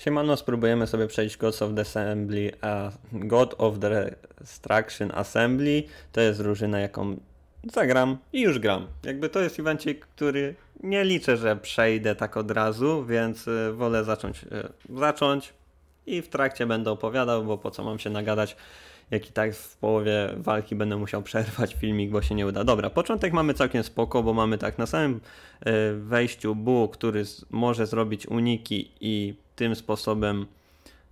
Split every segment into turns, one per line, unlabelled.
Siemano, spróbujemy sobie przejść Gods of the Assembly, a God of the Destruction Assembly to jest drużyna, jaką zagram i już gram. Jakby to jest evencik, który nie liczę, że przejdę tak od razu, więc y, wolę zacząć, y, zacząć i w trakcie będę opowiadał, bo po co mam się nagadać, jak i tak w połowie walki będę musiał przerwać filmik, bo się nie uda. Dobra, początek mamy całkiem spoko, bo mamy tak na samym y, wejściu Bu, który może zrobić uniki i tym sposobem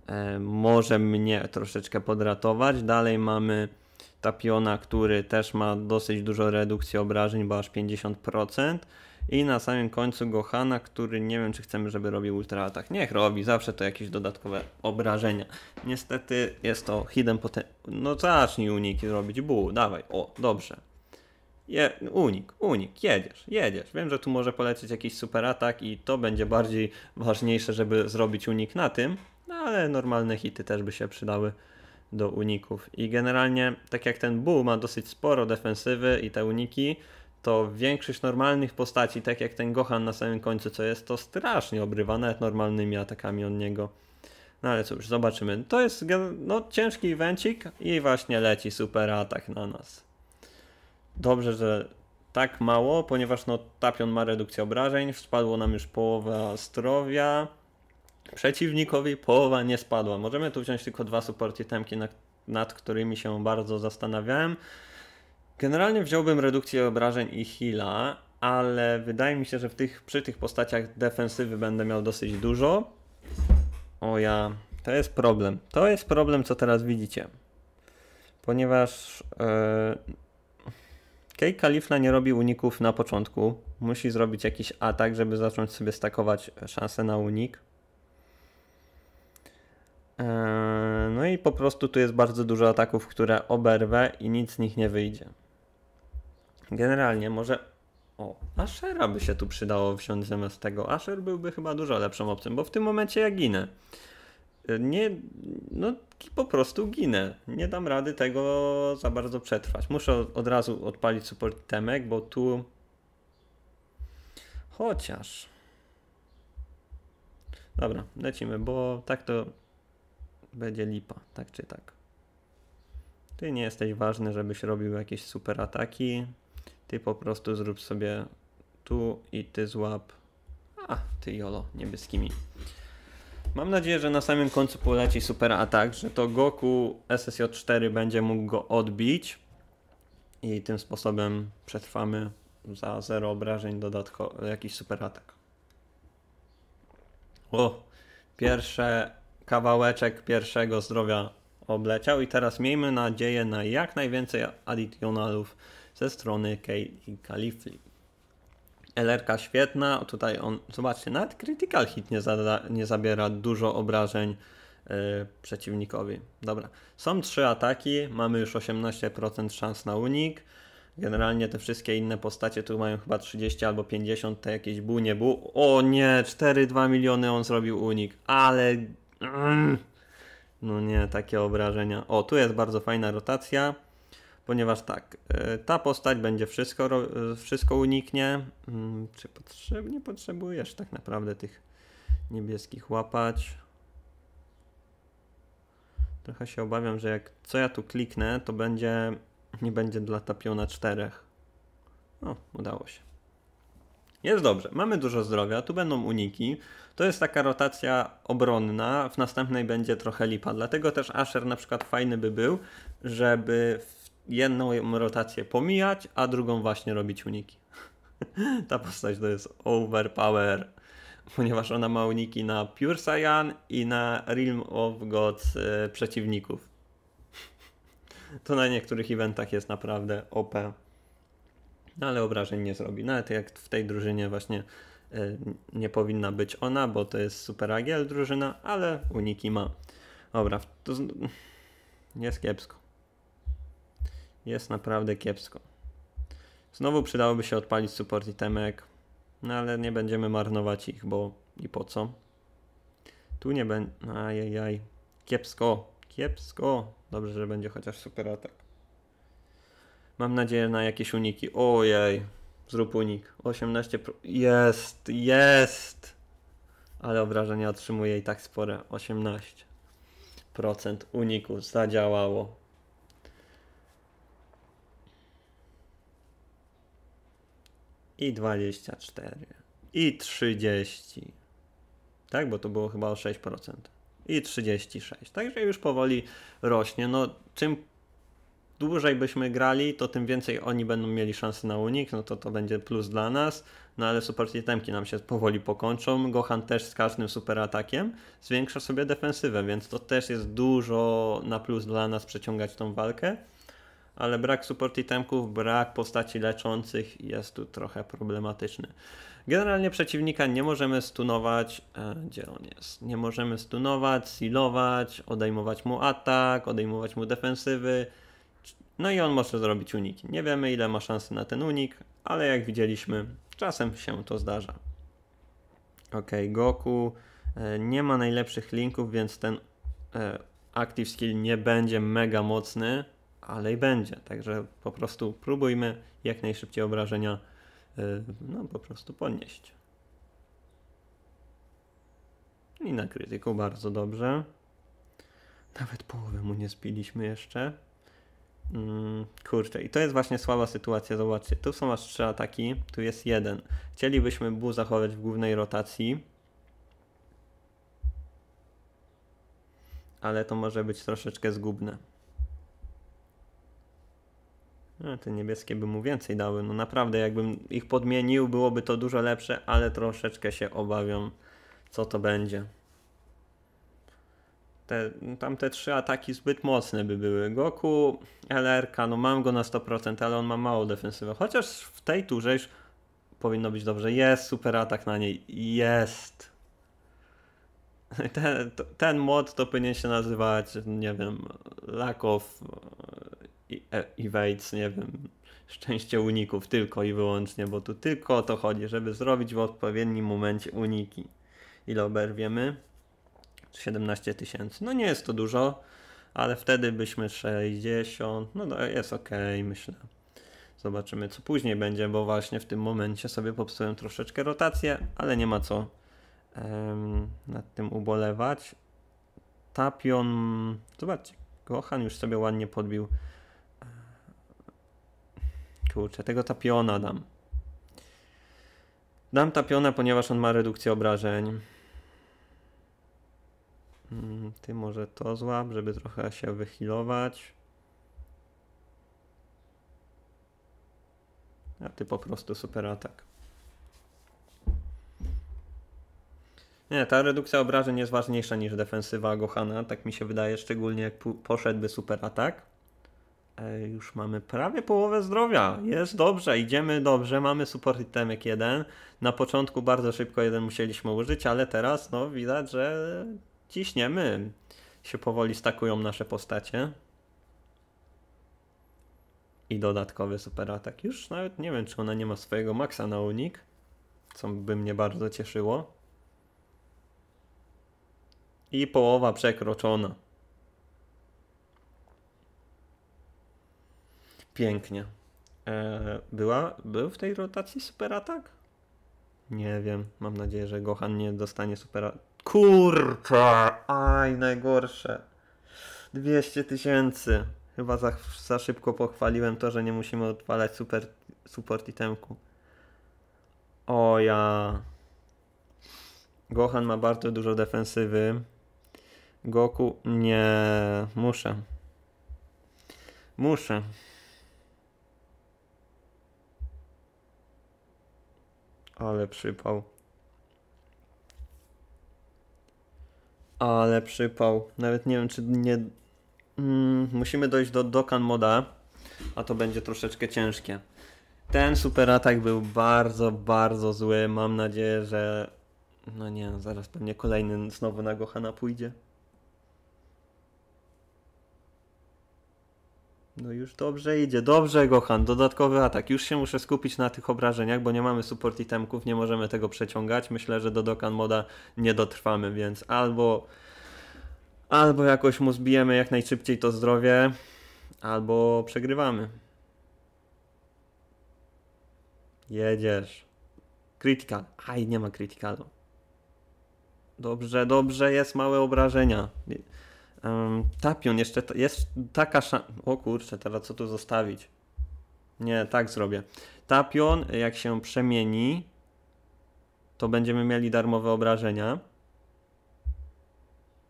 e, może mnie troszeczkę podratować. Dalej mamy Tapiona, który też ma dosyć dużo redukcji obrażeń, bo aż 50%. I na samym końcu Gohana, który nie wiem, czy chcemy, żeby robił ultra atak. Niech robi, zawsze to jakieś dodatkowe obrażenia. Niestety jest to hidden poten... No zacznij uniki robić, bu, dawaj, o, dobrze. Je, unik, unik, jedziesz, jedziesz. Wiem, że tu może polecieć jakiś super atak i to będzie bardziej ważniejsze, żeby zrobić unik na tym, no ale normalne hity też by się przydały do uników. I generalnie, tak jak ten Bu ma dosyć sporo defensywy i te uniki, to większość normalnych postaci, tak jak ten Gohan na samym końcu, co jest, to strasznie obrywa nawet normalnymi atakami od niego. No ale cóż, zobaczymy. To jest no, ciężki węcik i właśnie leci super atak na nas dobrze, że tak mało, ponieważ no, Tapion ma redukcję obrażeń, spadło nam już połowa zdrowia, przeciwnikowi połowa nie spadła. Możemy tu wziąć tylko dwa support itemki, nad, nad którymi się bardzo zastanawiałem. Generalnie wziąłbym redukcję obrażeń i heala, ale wydaje mi się, że w tych, przy tych postaciach defensywy będę miał dosyć dużo. O ja, to jest problem. To jest problem, co teraz widzicie. Ponieważ... Yy, Kej Kalifla nie robi uników na początku. Musi zrobić jakiś atak, żeby zacząć sobie stakować szansę na unik. Eee, no i po prostu tu jest bardzo dużo ataków, które oberwę i nic z nich nie wyjdzie. Generalnie może... O, Ashera by się tu przydało wsiąść zamiast tego. Asher byłby chyba dużo lepszą opcją, bo w tym momencie ja ginę nie, no po prostu ginę. Nie dam rady tego za bardzo przetrwać. Muszę od razu odpalić support temek, bo tu chociaż Dobra, lecimy, bo tak to będzie lipa, tak czy tak. Ty nie jesteś ważny, żebyś robił jakieś super ataki. Ty po prostu zrób sobie tu i ty złap. A, ty jolo, niebieskimi. Mam nadzieję, że na samym końcu poleci super atak, że to Goku SSJ4 będzie mógł go odbić i tym sposobem przetrwamy za zero obrażeń dodatkowo jakiś super atak. O, pierwsze kawałeczek pierwszego zdrowia obleciał i teraz miejmy nadzieję na jak najwięcej aditionalów ze strony Kale i Kalifli. Elerka świetna, tutaj on, zobaczcie, nawet critical hit nie, nie zabiera dużo obrażeń yy, przeciwnikowi. Dobra, są trzy ataki, mamy już 18% szans na unik. Generalnie te wszystkie inne postacie tu mają chyba 30 albo 50, te jakieś bu, nie bu. O nie, 4-2 miliony on zrobił unik, ale... Mm, no nie, takie obrażenia. O, tu jest bardzo fajna rotacja ponieważ tak, e, ta postać będzie wszystko, wszystko uniknie. Mm, czy potrzebnie potrzebujesz tak naprawdę tych niebieskich łapać? Trochę się obawiam, że jak co ja tu kliknę, to będzie nie będzie dla tapiona czterech. O, udało się. Jest dobrze, mamy dużo zdrowia, tu będą uniki. To jest taka rotacja obronna, w następnej będzie trochę lipa. Dlatego też Asher na przykład fajny by był, żeby w jedną rotację pomijać, a drugą właśnie robić uniki. Ta postać to jest overpower, ponieważ ona ma uniki na Pure Saiyan i na Realm of God e, przeciwników. To na niektórych eventach jest naprawdę OP. No ale obrażeń nie zrobi. Nawet jak w tej drużynie właśnie e, nie powinna być ona, bo to jest super agiel drużyna, ale uniki ma. Dobra, to jest kiepsko. Jest naprawdę kiepsko. Znowu przydałoby się odpalić support itemek, no ale nie będziemy marnować ich, bo i po co. Tu nie będzie... Ajajaj. Kiepsko. Kiepsko. Dobrze, że będzie chociaż super atak. Mam nadzieję na jakieś uniki. Ojej. Zrób unik. 18... Pro... Jest! Jest! Ale obrażenia otrzymuje i tak spore. 18% uniku. Zadziałało. i 24 i 30. Tak, bo to było chyba o 6% i 36. Także już powoli rośnie. No, czym dłużej byśmy grali, to tym więcej oni będą mieli szansy na unik, no to to będzie plus dla nas. No ale super temki nam się powoli pokończą. Gohan też z każdym super atakiem zwiększa sobie defensywę, więc to też jest dużo na plus dla nas przeciągać tą walkę ale brak support itemków, brak postaci leczących jest tu trochę problematyczny. Generalnie przeciwnika nie możemy stunować, e, gdzie on jest, nie możemy stunować, silować, odejmować mu atak, odejmować mu defensywy, no i on może zrobić uniki. Nie wiemy ile ma szansy na ten unik, ale jak widzieliśmy, czasem się to zdarza. Ok, Goku e, nie ma najlepszych linków, więc ten e, Active Skill nie będzie mega mocny, ale i będzie. Także po prostu próbujmy jak najszybciej obrażenia y, no, po prostu podnieść. I na krytyku bardzo dobrze. Nawet połowę mu nie spiliśmy jeszcze. Mm, kurczę, i to jest właśnie słaba sytuacja, zobaczcie. Tu są aż trzy ataki, tu jest jeden. Chcielibyśmy Bu zachować w głównej rotacji. Ale to może być troszeczkę zgubne. No, te niebieskie by mu więcej dały. No naprawdę, jakbym ich podmienił, byłoby to dużo lepsze, ale troszeczkę się obawiam, co to będzie. Te, no, tamte trzy ataki zbyt mocne by były. Goku, LRK, no mam go na 100%, ale on ma mało defensywy. Chociaż w tej turze już powinno być dobrze. Jest super atak na niej. Jest. Ten, ten mod to powinien się nazywać, nie wiem, lack of i evades, nie wiem, szczęście uników tylko i wyłącznie, bo tu tylko o to chodzi, żeby zrobić w odpowiednim momencie uniki. Ile wiemy 17 tysięcy. No nie jest to dużo, ale wtedy byśmy 60, no to jest ok, myślę. Zobaczymy, co później będzie, bo właśnie w tym momencie sobie popsułem troszeczkę rotację, ale nie ma co um, nad tym ubolewać. Tapion, zobaczcie, Gohan już sobie ładnie podbił Kurczę, tego tapiona dam. Dam tapiona, ponieważ on ma redukcję obrażeń. Mm, ty może to złap, żeby trochę się wychilować. A ty po prostu super atak. Nie, ta redukcja obrażeń jest ważniejsza niż defensywa Gohana, tak mi się wydaje, szczególnie jak poszedłby super atak. E, już mamy prawie połowę zdrowia. Jest dobrze, idziemy dobrze, mamy support itemek jeden. Na początku bardzo szybko jeden musieliśmy użyć, ale teraz no widać, że ciśniemy. Się powoli stakują nasze postacie. I dodatkowy super atak. Już nawet nie wiem, czy ona nie ma swojego maksa na unik, co by mnie bardzo cieszyło. I połowa przekroczona. pięknie. E, była, był w tej rotacji super atak Nie wiem. Mam nadzieję, że Gohan nie dostanie supera. Kurczę! Aj, najgorsze. 200 tysięcy. Chyba za, za szybko pochwaliłem to, że nie musimy odpalać super, support itemku. O ja. Gohan ma bardzo dużo defensywy. Goku nie. Muszę. Muszę. Ale przypał. Ale przypał. Nawet nie wiem, czy nie... Mm, musimy dojść do Dokan Moda, a to będzie troszeczkę ciężkie. Ten super atak był bardzo, bardzo zły. Mam nadzieję, że... No nie, zaraz pewnie kolejny znowu na Gohana pójdzie. No już dobrze idzie, dobrze Gohan, dodatkowy atak. Już się muszę skupić na tych obrażeniach, bo nie mamy support itemków, nie możemy tego przeciągać. Myślę, że do Dokan Moda nie dotrwamy, więc albo albo jakoś mu zbijemy jak najszybciej to zdrowie, albo przegrywamy. Jedziesz. Critical. Aj, nie ma criticalu. Dobrze, dobrze, jest małe obrażenia. Um, tapion jeszcze, jest taka szansa... O kurczę, teraz co tu zostawić? Nie, tak zrobię. Tapion, jak się przemieni, to będziemy mieli darmowe obrażenia.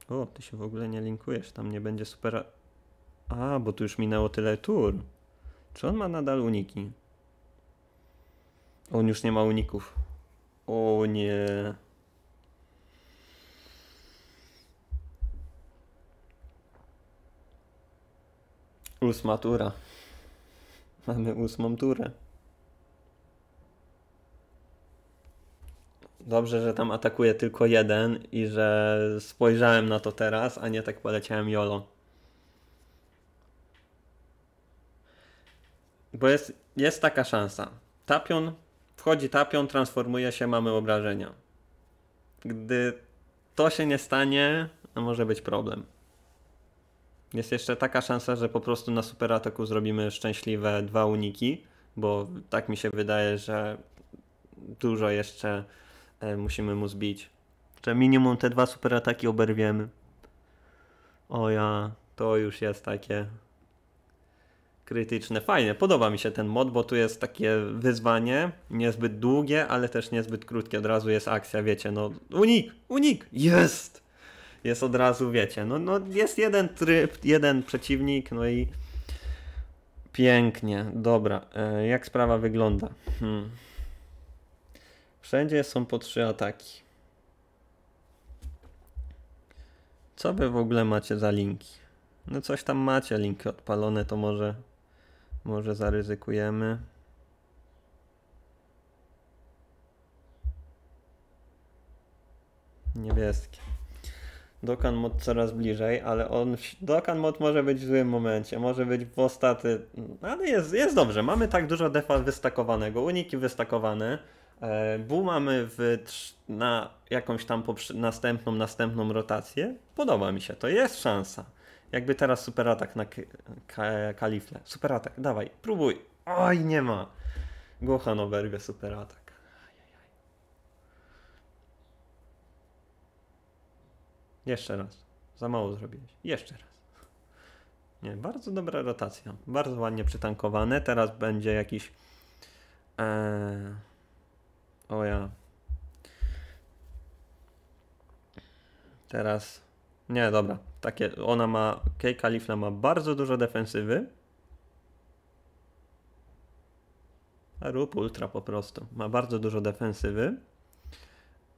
O, ty się w ogóle nie linkujesz, tam nie będzie super... A, bo tu już minęło tyle tur. Czy on ma nadal uniki? On już nie ma uników. O nie. Ósma tura. Mamy ósmą turę. Dobrze, że tam atakuje tylko jeden i że spojrzałem na to teraz, a nie tak poleciałem jolo. Bo jest, jest taka szansa. Tapion, wchodzi tapion, transformuje się, mamy obrażenia. Gdy to się nie stanie, może być problem. Jest jeszcze taka szansa, że po prostu na superataku zrobimy szczęśliwe dwa uniki, bo tak mi się wydaje, że dużo jeszcze e, musimy mu zbić. Że minimum te dwa superataki oberwiemy. O ja, to już jest takie krytyczne. Fajnie, podoba mi się ten mod, bo tu jest takie wyzwanie, niezbyt długie, ale też niezbyt krótkie. Od razu jest akcja, wiecie, no unik, unik, jest! jest od razu, wiecie, no, no jest jeden tryb, jeden przeciwnik, no i pięknie, dobra. E, jak sprawa wygląda? Hmm. Wszędzie są po trzy ataki. Co wy w ogóle macie za linki? No coś tam macie, linki odpalone, to może, może zaryzykujemy. Niebieskie. Dokan Mod coraz bliżej, ale on dokan Mod może być w złym momencie, może być w ostaty. ale jest, jest dobrze. Mamy tak dużo defa wystakowanego, uniki wystakowane. E, bu mamy w, na jakąś tam następną, następną rotację. Podoba mi się to, jest szansa. Jakby teraz super atak na kalifle. atak. dawaj, próbuj. Oj, nie ma. Gohan oberwie atak. Jeszcze raz. Za mało zrobiłeś. Jeszcze raz. Nie, bardzo dobra rotacja. Bardzo ładnie przytankowane. Teraz będzie jakiś. Eee... O ja. Teraz. Nie, dobra. Takie, ona ma. Kej Kalifla ma bardzo dużo defensywy. Rup ultra po prostu. Ma bardzo dużo defensywy.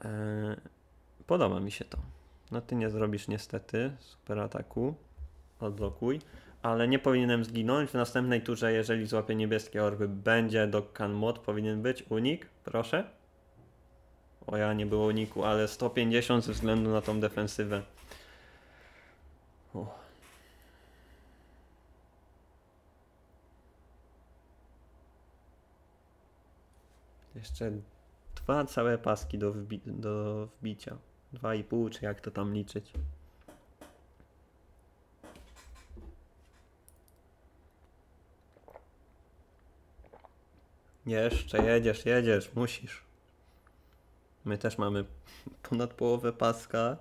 Eee... Podoba mi się to. No ty nie zrobisz niestety super ataku. Odblokuj. Ale nie powinienem zginąć. W następnej turze, jeżeli złapię niebieskie orby, będzie do Kanmod. Powinien być unik, proszę. O ja nie było uniku, ale 150 ze względu na tą defensywę. Uch. Jeszcze dwa całe paski do, wbi do wbicia. 2,5 czy jak to tam liczyć. Jeszcze jedziesz, jedziesz, musisz. My też mamy ponad połowę paska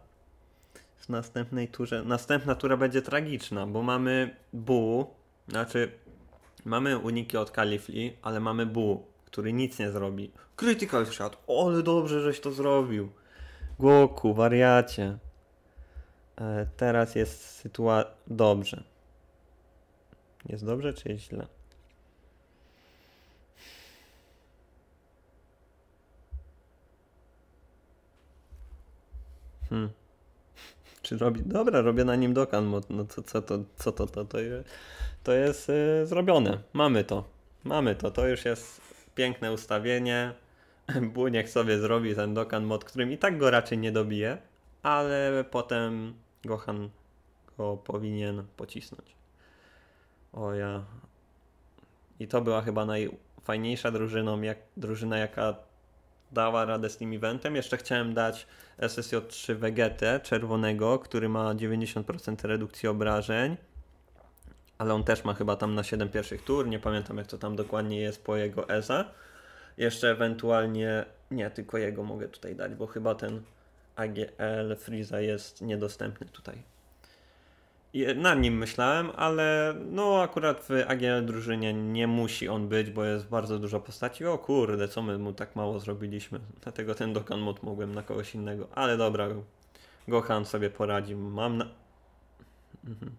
w następnej turze. Następna tura będzie tragiczna, bo mamy Bu, znaczy mamy uniki od Kalifli, ale mamy Bu, który nic nie zrobi. Critical shot, ale dobrze, żeś to zrobił. Goku, wariacie. E, teraz jest sytuacja... Dobrze. Jest dobrze czy jest źle? Hmm. Czy robi? Dobra, robię na nim dokan, no to, co to, co to, to, to, to jest yy, zrobione. Mamy to. Mamy to. To już jest piękne ustawienie. niech sobie zrobi ten Dokan mod, którym i tak go raczej nie dobije, ale potem Gohan go powinien pocisnąć. O ja. I to była chyba najfajniejsza drużyną, jak, drużyna, jaka dała radę z tym eventem. Jeszcze chciałem dać SSJ3 Vegetę czerwonego, który ma 90% redukcji obrażeń, ale on też ma chyba tam na 7 pierwszych tur, nie pamiętam jak to tam dokładnie jest po jego EZA. Jeszcze ewentualnie, nie, tylko jego mogę tutaj dać, bo chyba ten AGL Freeza jest niedostępny tutaj. I na nim myślałem, ale no akurat w AGL drużynie nie musi on być, bo jest bardzo dużo postaci. O kurde, co my mu tak mało zrobiliśmy. Dlatego ten Dokan Mod mogłem na kogoś innego, ale dobra. Gohan sobie poradzi. Mam na... Mhm.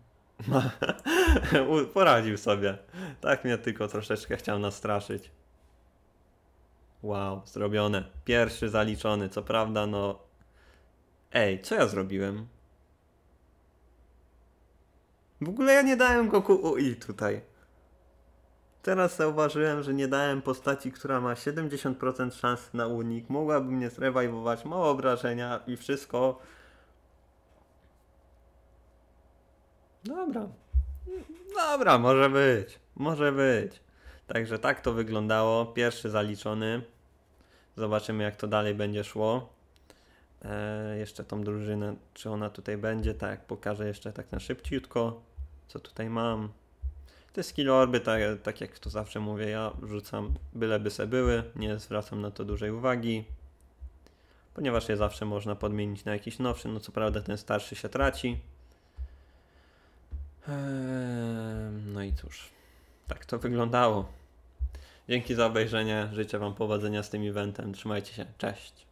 poradził sobie. Tak mnie tylko troszeczkę chciał nastraszyć. Wow, zrobione. Pierwszy zaliczony, co prawda, no. Ej, co ja zrobiłem? W ogóle ja nie dałem go ku UI tutaj. Teraz zauważyłem, że nie dałem postaci, która ma 70% szans na unik. Mogłaby mnie zrewajwować, mało obrażenia i wszystko. Dobra. Dobra, może być. Może być. Także tak to wyglądało. Pierwszy zaliczony. Zobaczymy, jak to dalej będzie szło. E, jeszcze tą drużynę, czy ona tutaj będzie, tak, pokażę jeszcze tak na szybciutko, co tutaj mam. Te skill orby, tak, tak jak to zawsze mówię, ja wrzucam byleby se były, nie zwracam na to dużej uwagi, ponieważ je zawsze można podmienić na jakiś nowszy, no co prawda ten starszy się traci. Eee, no i cóż, tak to wyglądało. Dzięki za obejrzenie. Życzę Wam powodzenia z tym eventem. Trzymajcie się. Cześć.